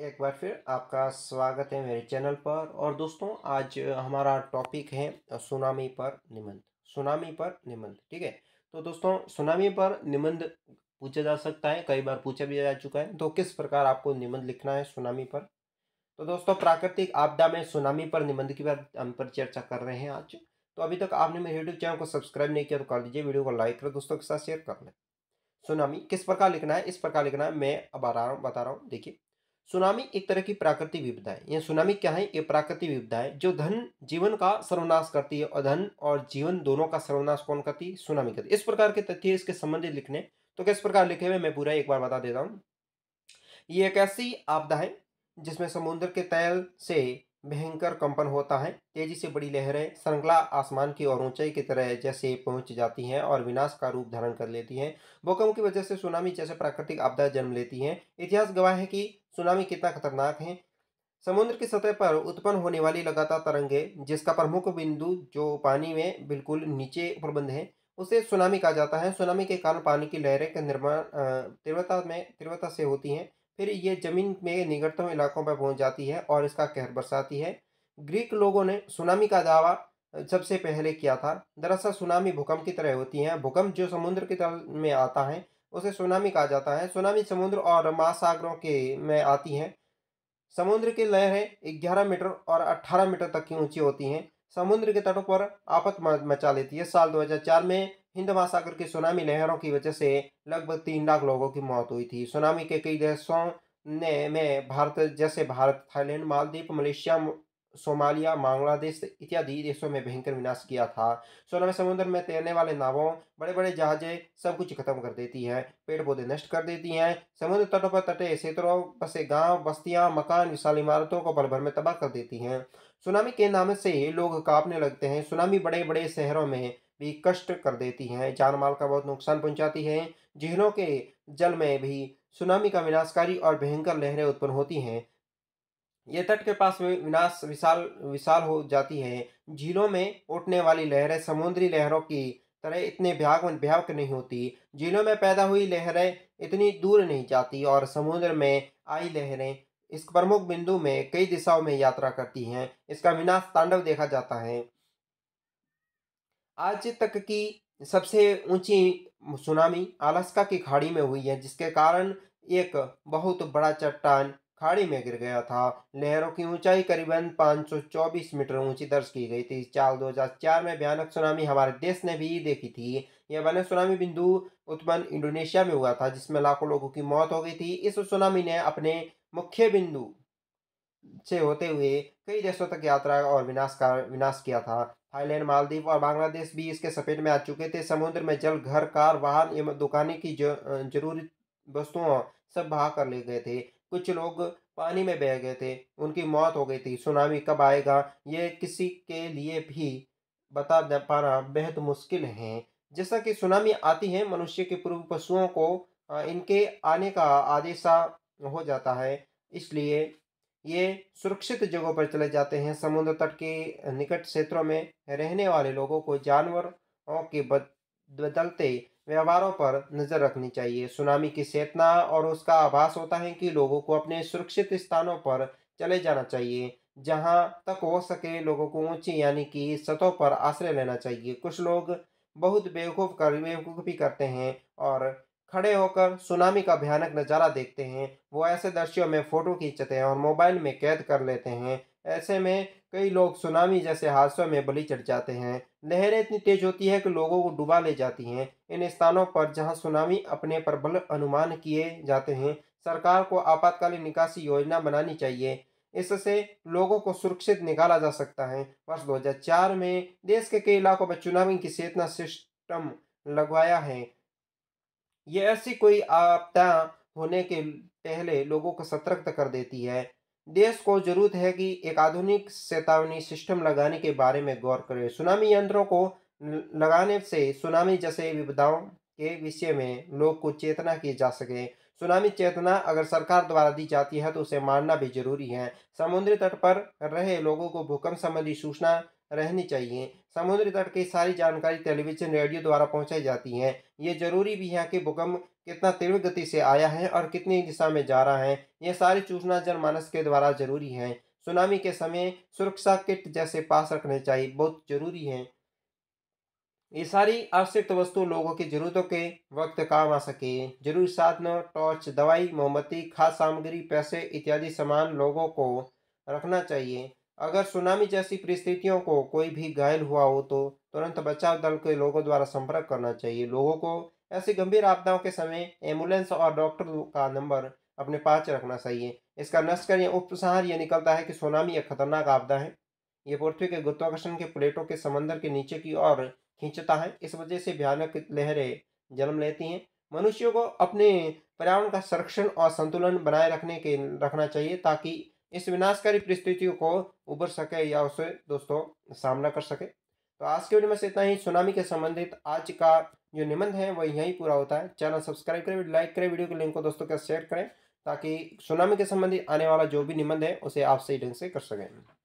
एक बार फिर आपका स्वागत है मेरे चैनल पर और दोस्तों आज हमारा टॉपिक है सुनामी पर निबंध सुनामी पर निबंध ठीक है तो दोस्तों सुनामी पर निबंध पूछा जा सकता है कई बार पूछा भी जा चुका है तो किस प्रकार आपको निबंध लिखना है सुनामी पर तो दोस्तों प्राकृतिक आपदा में सुनामी पर निबंध की बात हम पर चर्चा कर रहे हैं आज तो अभी तक आपने मेरे यूट्यूब चैनल को सब्सक्राइब नहीं किया तो कर दीजिए वीडियो को लाइक करें दोस्तों के साथ शेयर कर लें सुनामी किस प्रकार लिखना है इस प्रकार लिखना है मैं अब आ रहा हूँ बता रहा हूँ देखिए सुनामी एक तरह की प्राकृतिक विपदा है यह सुनामी क्या है ये प्राकृतिक विपदा है जो धन जीवन का सर्वनाश करती है और धन और जीवन दोनों का सर्वनाश कौन करती है सुनामी करती है इस प्रकार के तथ्य इसके संबंधित लिखने तो किस प्रकार लिखे हुए मैं पूरा एक बार बता देता हूँ ये एक ऐसी आपदा है जिसमें समुद्र के तैल से भयंकर कंपन होता है तेजी से बड़ी लहरें श्रृंखला आसमान की और ऊंचाई की तरह जैसे पहुंच जाती हैं और विनाश का रूप धारण कर लेती हैं भूकंप की वजह से सुनामी जैसे प्राकृतिक आपदा जन्म लेती हैं इतिहास गवाह है कि सुनामी कितना खतरनाक है समुद्र की सतह पर उत्पन्न होने वाली लगातार तरंगे जिसका प्रमुख बिंदु जो पानी में बिल्कुल नीचे प्रबंध है उसे सुनामी कहा जाता है सुनामी के कारण पानी की लहरें के निर्माण तीव्रता में तीव्रता से होती हैं फिर ये जमीन में निकटतम इलाकों पर पहुंच जाती है और इसका कहर बरसाती है ग्रीक लोगों ने सुनामी का दावा सबसे पहले किया था दरअसल सुनामी भूकंप की तरह होती है भूकंप जो समुद्र के तल में आता है उसे सुनामी कहा जाता है सुनामी समुद्र और महासागरों के में आती हैं समुद्र की लहरें ग्यारह मीटर और अट्ठारह मीटर तक की ऊंची होती हैं समुद्र के तटों पर आफत मचा लेती है साल 2004 में हिंद महासागर की सुनामी लहरों की वजह से लगभग तीन लाख लोगों की मौत हुई थी सुनामी के कई देशों ने में भारत जैसे Bharat Thailand Maldives Malaysia Somalia Bangladesh इत्यादि देशों में भयंकर विनाश किया था सुनामी समुद्र में तैरने वाले नावों बड़े बड़े जहाजें सब कुछ खत्म कर देती हैं पेड़ पौधे नष्ट कर देती हैं समुद्र तटों पर तटे क्षेत्रों बसे गांव बस्तियां मकान विशाल इमारतों को पल भर में तबाह कर देती हैं सुनामी के नाम से लोग कांपने लगते हैं सुनामी बड़े बड़े शहरों में भी कष्ट कर देती हैं जान माल का बहुत नुकसान पहुंचाती हैं झीलों के जल में भी सुनामी का विनाशकारी और भयंकर लहरें उत्पन्न होती हैं ये तट के पास विनाश विशाल विशाल हो जाती है झीलों में उठने वाली लहरें समुद्री लहरों की तरह इतने भयाग भयावक नहीं होती झीलों में पैदा हुई लहरें इतनी दूर नहीं जाती और समुद्र में आई लहरें इस प्रमुख बिंदु में कई दिशाओं में यात्रा करती हैं इसका विनाश तांडव देखा जाता है आज तक की सबसे ऊंची सुनामी अलास्का की खाड़ी में हुई है जिसके कारण एक बहुत बड़ा चट्टान खाड़ी में गिर गया था लहरों की ऊंचाई करीबन 524 मीटर ऊंची दर्ज की गई थी साल 2004 में भयानक सुनामी हमारे देश ने भी देखी थी यह भयानक सुनामी बिंदु उत्पन्न इंडोनेशिया में हुआ था जिसमें लाखों लोगों की मौत हो गई थी इस सुनामी ने अपने मुख्य बिंदु से होते हुए कई देशों तक यात्रा और विनाश का विनाश किया था थाईलैंड मालदीव और बांग्लादेश भी इसके सपेट में आ चुके थे समुद्र में जल घर कार वाहन एवं दुकानें की जरूरी वस्तुओं सब बहा कर ले गए थे कुछ लोग पानी में बह गए थे उनकी मौत हो गई थी सुनामी कब आएगा ये किसी के लिए भी बता पाना बेहद मुश्किल है जैसा कि सुनामी आती है मनुष्य के पूर्व पशुओं को इनके आने का आदेशा हो जाता है इसलिए ये सुरक्षित जगहों पर चले जाते हैं समुद्र तट के निकट क्षेत्रों में रहने वाले लोगों को जानवरों के बद, बदलते व्यवहारों पर नज़र रखनी चाहिए सुनामी की चेतना और उसका आभास होता है कि लोगों को अपने सुरक्षित स्थानों पर चले जाना चाहिए जहां तक हो सके लोगों को ऊंची यानी कि सतहों पर आश्रय लेना चाहिए कुछ लोग बहुत बेवकूफ़ कर बेवकूफ़ी करते हैं और खड़े होकर सुनामी का भयानक नज़ारा देखते हैं वो ऐसे दृश्यों में फ़ोटो खींचते हैं और मोबाइल में कैद कर लेते हैं ऐसे में कई लोग सुनामी जैसे हादसों में बलि चढ़ जाते हैं लहरें इतनी तेज होती है कि लोगों को डुबा ले जाती हैं इन स्थानों पर जहां सुनामी अपने पर बल अनुमान किए जाते हैं सरकार को आपातकालीन निकासी योजना बनानी चाहिए इससे लोगों को सुरक्षित निकाला जा सकता है वर्ष दो में देश के कई इलाकों में चुनावी की चेतना सिस्टम लगवाया है ये ऐसी कोई आपदा होने के पहले लोगों को सतर्क कर देती है देश को जरूरत है कि एक आधुनिक चेतावनी सिस्टम लगाने के बारे में गौर करें सुनामी यंत्रों को लगाने से सुनामी जैसे विपदाओं के विषय में लोग को चेतना की जा सके सुनामी चेतना अगर सरकार द्वारा दी जाती है तो उसे मानना भी जरूरी है समुद्री तट पर रहे लोगों को भूकंप संबंधी सूचना रहनी चाहिए समुद्र तट की सारी जानकारी टेलीविजन रेडियो द्वारा पहुंचाई जाती है ये जरूरी भी है कि भूकंप कितना तीव्र गति से आया है और कितनी दिशा में जा रहा है ये सारी सूचना जनमानस के द्वारा जरूरी है सुनामी के समय सुरक्षा किट जैसे पास रखने चाहिए बहुत जरूरी है ये सारी आवश्यक वस्तु लोगों की जरूरतों के वक्त काम आ सके जरूरी साधनों टॉर्च दवाई मोमबत्ती खाद सामग्री पैसे इत्यादि सामान लोगों को रखना चाहिए अगर सुनामी जैसी परिस्थितियों को कोई भी घायल हुआ हो तो तुरंत बचाव दल के लोगों द्वारा संपर्क करना चाहिए लोगों को ऐसी गंभीर आपदाओं के समय एम्बुलेंस और डॉक्टर का नंबर अपने पास रखना चाहिए इसका नस्कर या उपसहार यह निकलता है कि सुनामी एक खतरनाक आपदा है ये पृथ्वी के गुरुत्वाकर्षण के प्लेटों के समंदर के नीचे की ओर खींचता है इस वजह से भयानक लहरें जन्म लेती हैं मनुष्यों को अपने पर्यावरण का संरक्षण और संतुलन बनाए रखने के रखना चाहिए ताकि इस विनाशकारी परिस्थितियों को उभर सके या उसे दोस्तों सामना कर सके तो आज के वीडियो में से इतना ही सुनामी के संबंधित आज का जो निबंध है वह यहीं पूरा होता है चैनल सब्सक्राइब करें लाइक करें वीडियो के लिंक को दोस्तों के शेयर करें ताकि सुनामी के संबंधित आने वाला जो भी निबंध है उसे आप सही ढंग से कर सकें